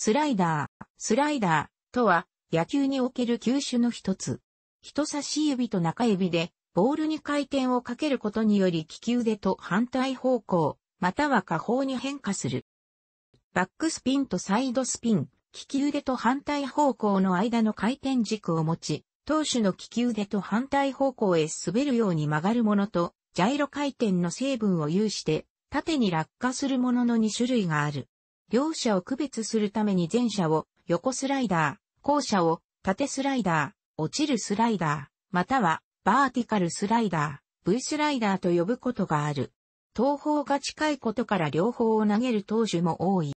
スライダー、スライダーとは野球における球種の一つ。人差し指と中指でボールに回転をかけることにより利き腕と反対方向、または下方に変化する。バックスピンとサイドスピン、利き腕と反対方向の間の回転軸を持ち、投手の利き腕と反対方向へ滑るように曲がるものと、ジャイロ回転の成分を有して、縦に落下するものの2種類がある。両者を区別するために前者を横スライダー、後者を縦スライダー、落ちるスライダー、またはバーティカルスライダー、V スライダーと呼ぶことがある。投法が近いことから両方を投げる投手も多い。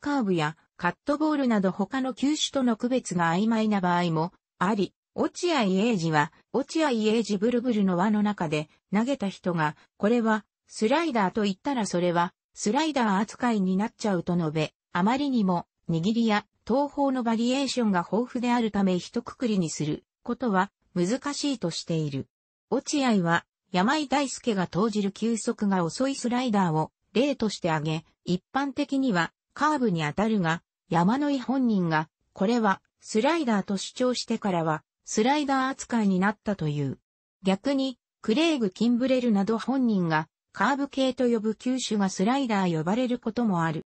カーブやカットボールなど他の球種との区別が曖昧な場合もあり、落合英二は、落合英二ブルブルの輪の中で投げた人が、これはスライダーと言ったらそれはスライダー扱いになっちゃうと述べ、あまりにも握りや投法のバリエーションが豊富であるため一括りにすることは難しいとしている。落合は山井大輔が投じる球速が遅いスライダーを例として挙げ、一般的にはカーブに当たるが、山井本人が、これはスライダーと主張してからは、スライダー扱いになったという。逆に、クレイグ・キンブレルなど本人が、カーブ系と呼ぶ球種がスライダー呼ばれることもある。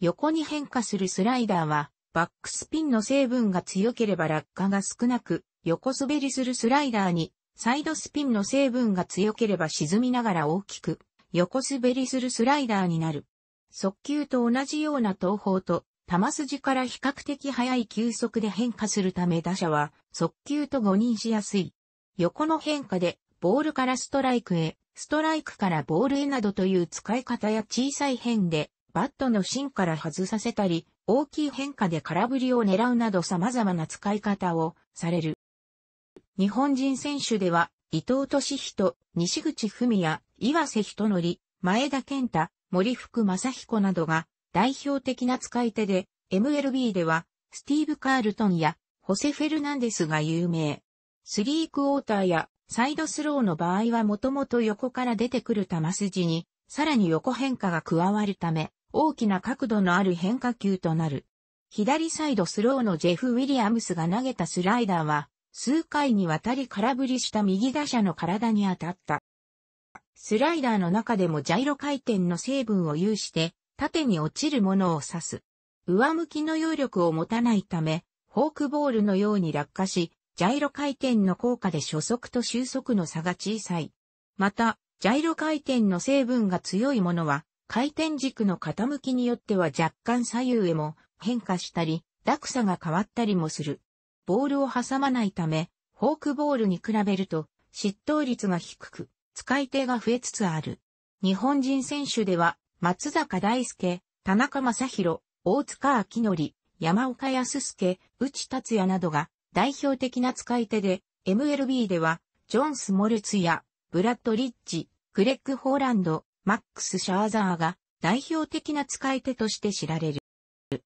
横に変化するスライダーは、バックスピンの成分が強ければ落下が少なく、横滑りするスライダーに、サイドスピンの成分が強ければ沈みながら大きく、横滑りするスライダーになる。速球と同じような投法と、球筋から比較的速い球速で変化するため打者は、速球と誤認しやすい。横の変化で、ボールからストライクへ、ストライクからボールへなどという使い方や小さい変で、バットの芯から外させたり、大きい変化で空振りを狙うなど様々な使い方をされる。日本人選手では、伊藤敏人、西口文也、岩瀬人則、前田健太、森福正彦などが代表的な使い手で、MLB では、スティーブ・カールトンや、ホセ・フェルナンデスが有名。スリークォーターやサイドスローの場合はもともと横から出てくる球筋に、さらに横変化が加わるため、大きな角度のある変化球となる。左サイドスローのジェフ・ウィリアムスが投げたスライダーは、数回にわたり空振りした右打者の体に当たった。スライダーの中でもジャイロ回転の成分を有して、縦に落ちるものを指す。上向きの揚力を持たないため、フォークボールのように落下し、ジャイロ回転の効果で初速と終速の差が小さい。また、ジャイロ回転の成分が強いものは、回転軸の傾きによっては若干左右へも変化したり、落差が変わったりもする。ボールを挟まないため、フォークボールに比べると、執刀率が低く、使い手が増えつつある。日本人選手では、松坂大輔、田中正宏、大塚明則、山岡康介、内達也などが代表的な使い手で、MLB では、ジョン・スモルツや、ブラッド・リッチ、グレッグ・ホーランド、マックス・シャーザーが、代表的な使い手として知られる。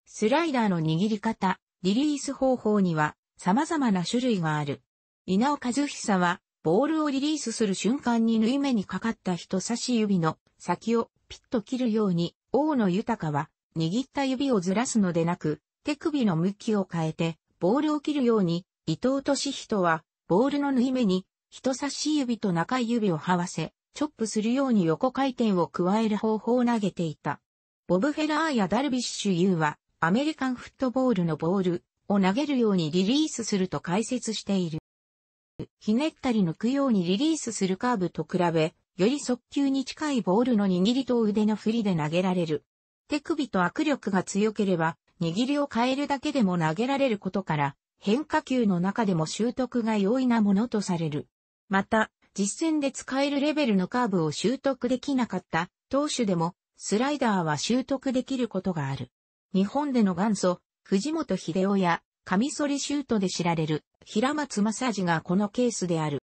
スライダーの握り方、リリース方法には、様々な種類がある。稲尾和久は、ボールをリリースする瞬間に縫い目にかかった人差し指の先をピッと切るように、大野豊は、握った指をずらすのでなく、手首の向きを変えて、ボールを切るように、伊藤俊人は、ボールの縫い目に、人差し指と中指を這わせ、チョップするように横回転を加える方法を投げていた。ボブ・フェラーやダルビッシュ有は、アメリカンフットボールのボールを投げるようにリリースすると解説している。ひねったり抜くようにリリースするカーブと比べ、より速球に近いボールの握りと腕の振りで投げられる。手首と握力が強ければ、握りを変えるだけでも投げられることから、変化球の中でも習得が容易なものとされる。また、実戦で使えるレベルのカーブを習得できなかった投手でも、スライダーは習得できることがある。日本での元祖、藤本秀夫や、カミソリシュートで知られる、平松正治がこのケースである。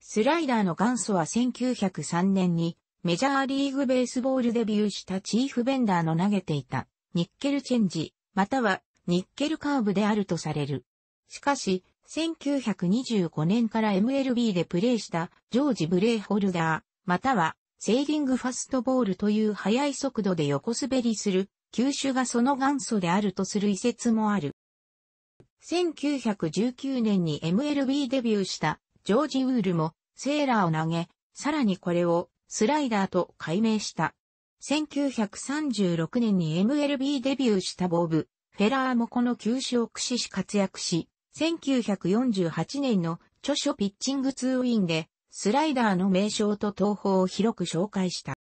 スライダーの元祖は1903年に、メジャーリーグベースボールデビューしたチーフベンダーの投げていた、ニッケルチェンジ、またはニッケルカーブであるとされる。しかし、1925年から MLB でプレーしたジョージ・ブレイホルダー、またはセーリングファストボールという速い速度で横滑りする球種がその元祖であるとする遺説もある。1919年に MLB デビューしたジョージ・ウールもセーラーを投げ、さらにこれをスライダーと改名した。1936年に MLB デビューしたボブ・フェラーもこの球種を駆使し活躍し、1948年の著書ピッチングツーウィンで、スライダーの名称と投法を広く紹介した。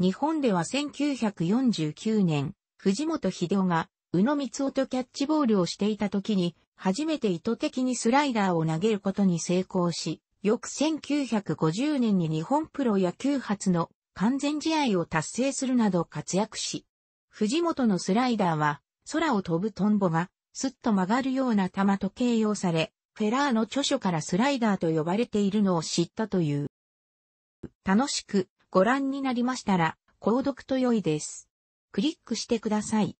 日本では1949年、藤本秀夫が、宇野光夫とキャッチボールをしていた時に、初めて意図的にスライダーを投げることに成功し、翌1950年に日本プロ野球初の完全試合を達成するなど活躍し、藤本のスライダーは、空を飛ぶトンボが、すっと曲がるような球と形容され、フェラーの著書からスライダーと呼ばれているのを知ったという。楽しくご覧になりましたら、購読と良いです。クリックしてください。